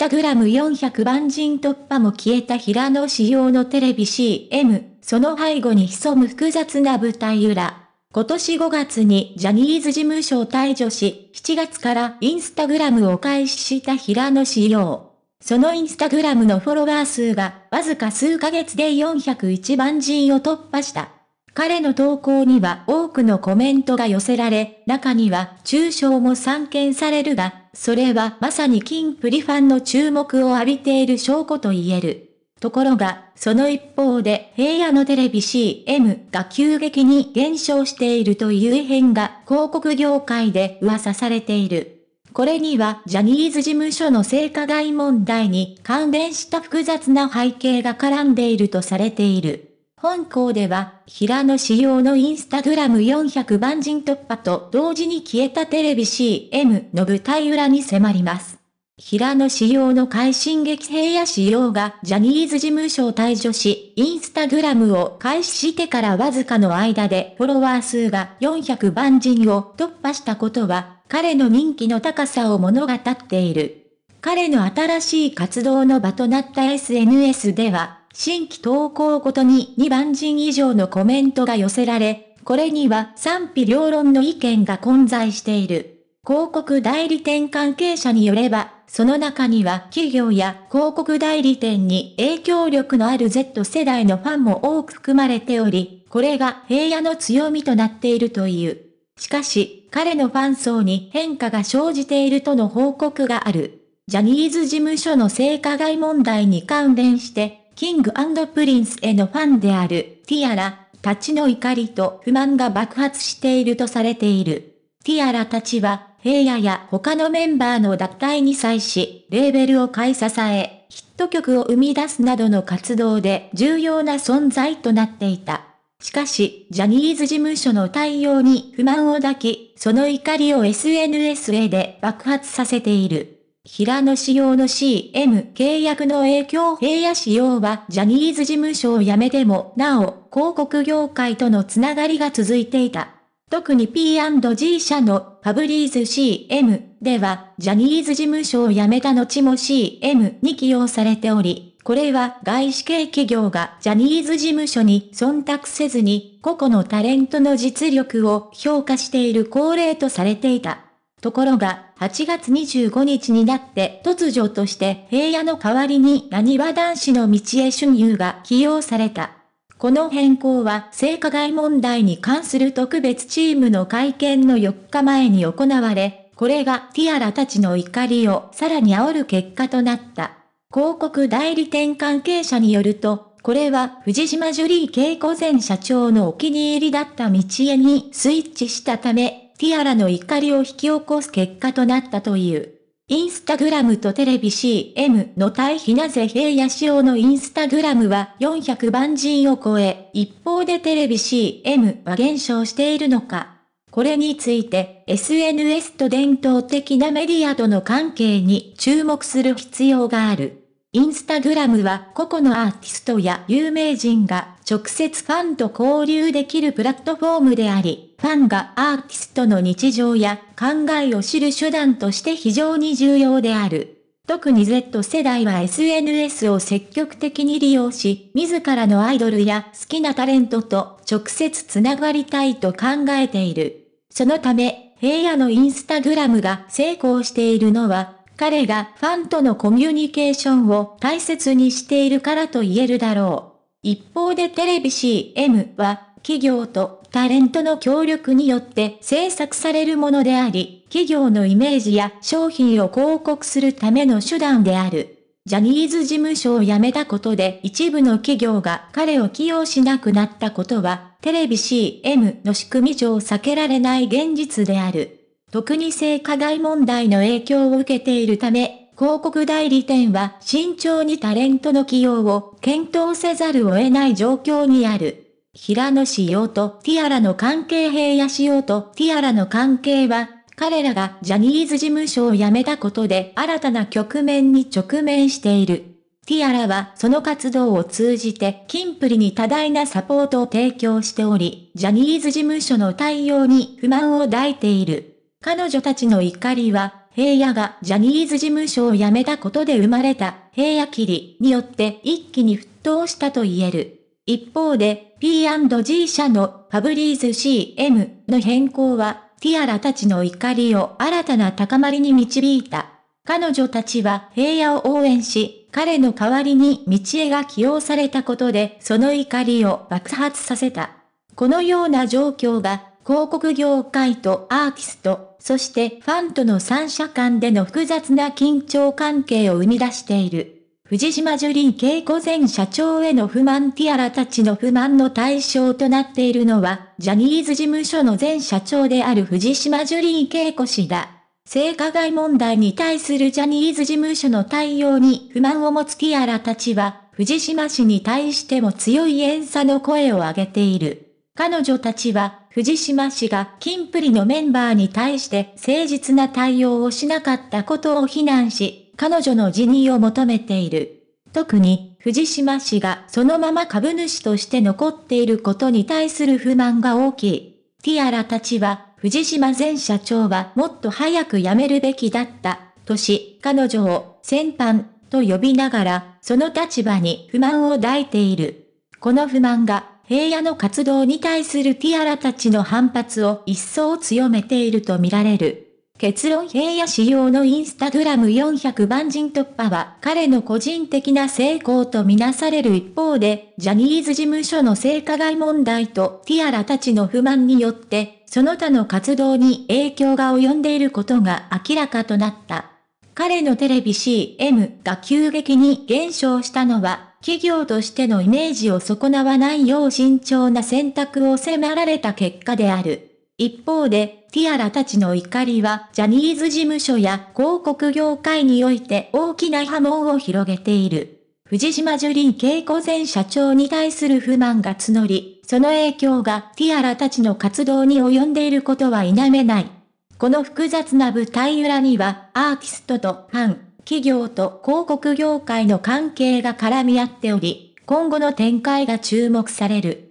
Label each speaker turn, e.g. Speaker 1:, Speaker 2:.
Speaker 1: インスタグラム4 0 0万人突破も消えた平野仕様のテレビ CM、その背後に潜む複雑な舞台裏。今年5月にジャニーズ事務所を退場し、7月からインスタグラムを開始した平野仕様。そのインスタグラムのフォロワー数が、わずか数ヶ月で401万人を突破した。彼の投稿には多くのコメントが寄せられ、中には中傷も散見されるが、それはまさにキンプリファンの注目を浴びている証拠と言える。ところが、その一方で平野のテレビ CM が急激に減少しているという異変が広告業界で噂されている。これにはジャニーズ事務所の性加害問題に関連した複雑な背景が絡んでいるとされている。本校では、平野仕様のインスタグラム400万人突破と同時に消えたテレビ CM の舞台裏に迫ります。平野仕様の快進撃平野仕様がジャニーズ事務所を退所し、インスタグラムを開始してからわずかの間でフォロワー数が400万人を突破したことは、彼の人気の高さを物語っている。彼の新しい活動の場となった SNS では、新規投稿ごとに2万人以上のコメントが寄せられ、これには賛否両論の意見が混在している。広告代理店関係者によれば、その中には企業や広告代理店に影響力のある Z 世代のファンも多く含まれており、これが平野の強みとなっているという。しかし、彼のファン層に変化が生じているとの報告がある。ジャニーズ事務所の性加害問題に関連して、キングプリンスへのファンであるティアラたちの怒りと不満が爆発しているとされている。ティアラたちは平野や他のメンバーの脱退に際し、レーベルを買い支え、ヒット曲を生み出すなどの活動で重要な存在となっていた。しかし、ジャニーズ事務所の対応に不満を抱き、その怒りを SNS へで爆発させている。平野仕様の CM 契約の影響平野仕様はジャニーズ事務所を辞めても、なお、広告業界とのつながりが続いていた。特に P&G 社のパブリーズ CM では、ジャニーズ事務所を辞めた後も CM に起用されており、これは外資系企業がジャニーズ事務所に忖度せずに、個々のタレントの実力を評価している恒例とされていた。ところが、8月25日になって突如として平野の代わりに何は男子の道へ春優が起用された。この変更は性加害問題に関する特別チームの会見の4日前に行われ、これがティアラたちの怒りをさらに煽る結果となった。広告代理店関係者によると、これは藤島ジュリー恵子前社長のお気に入りだった道へにスイッチしたためティアラの怒りを引き起こす結果となったという。インスタグラムとテレビ CM の対比なぜ平野紫耀のインスタグラムは400万人を超え、一方でテレビ CM は減少しているのか。これについて SNS と伝統的なメディアとの関係に注目する必要がある。インスタグラムは個々のアーティストや有名人が直接ファンと交流できるプラットフォームであり、ファンがアーティストの日常や考えを知る手段として非常に重要である。特に Z 世代は SNS を積極的に利用し、自らのアイドルや好きなタレントと直接つながりたいと考えている。そのため、平野のインスタグラムが成功しているのは、彼がファンとのコミュニケーションを大切にしているからと言えるだろう。一方でテレビ CM は、企業とタレントの協力によって制作されるものであり、企業のイメージや商品を広告するための手段である。ジャニーズ事務所を辞めたことで一部の企業が彼を起用しなくなったことは、テレビ CM の仕組み上避けられない現実である。特に性加害問題の影響を受けているため、広告代理店は慎重にタレントの起用を検討せざるを得ない状況にある。平野仕様とティアラの関係平野仕様とティアラの関係は、彼らがジャニーズ事務所を辞めたことで新たな局面に直面している。ティアラはその活動を通じてキンプリに多大なサポートを提供しており、ジャニーズ事務所の対応に不満を抱いている。彼女たちの怒りは平野がジャニーズ事務所を辞めたことで生まれた平野切りによって一気に沸騰したと言える。一方で P&G 社のファブリーズ CM の変更はティアラたちの怒りを新たな高まりに導いた。彼女たちは平野を応援し、彼の代わりに道枝が起用されたことでその怒りを爆発させた。このような状況が広告業界とアーティスト、そしてファンとの三者間での複雑な緊張関係を生み出している。藤島ジュリー景子前社長への不満ティアラたちの不満の対象となっているのは、ジャニーズ事務所の前社長である藤島ジュリー景子氏だ。性加害問題に対するジャニーズ事務所の対応に不満を持つティアラたちは、藤島氏に対しても強い演差の声を上げている。彼女たちは、藤島氏が金プリのメンバーに対して誠実な対応をしなかったことを非難し、彼女の辞任を求めている。特に、藤島氏がそのまま株主として残っていることに対する不満が大きい。ティアラたちは、藤島前社長はもっと早く辞めるべきだった、とし、彼女を、先般、と呼びながら、その立場に不満を抱いている。この不満が平野の活動に対するティアラたちの反発を一層強めているとみられる。結論平野仕様のインスタグラム400万人突破は彼の個人的な成功とみなされる一方で、ジャニーズ事務所の性加害問題とティアラたちの不満によって、その他の活動に影響が及んでいることが明らかとなった。彼のテレビ CM が急激に減少したのは企業としてのイメージを損なわないよう慎重な選択を迫られた結果である。一方で、ティアラたちの怒りはジャニーズ事務所や広告業界において大きな波紋を広げている。藤島ジュリー恵子前社長に対する不満が募り、その影響がティアラたちの活動に及んでいることは否めない。この複雑な舞台裏には、アーティストとファン、企業と広告業界の関係が絡み合っており、今後の展開が注目される。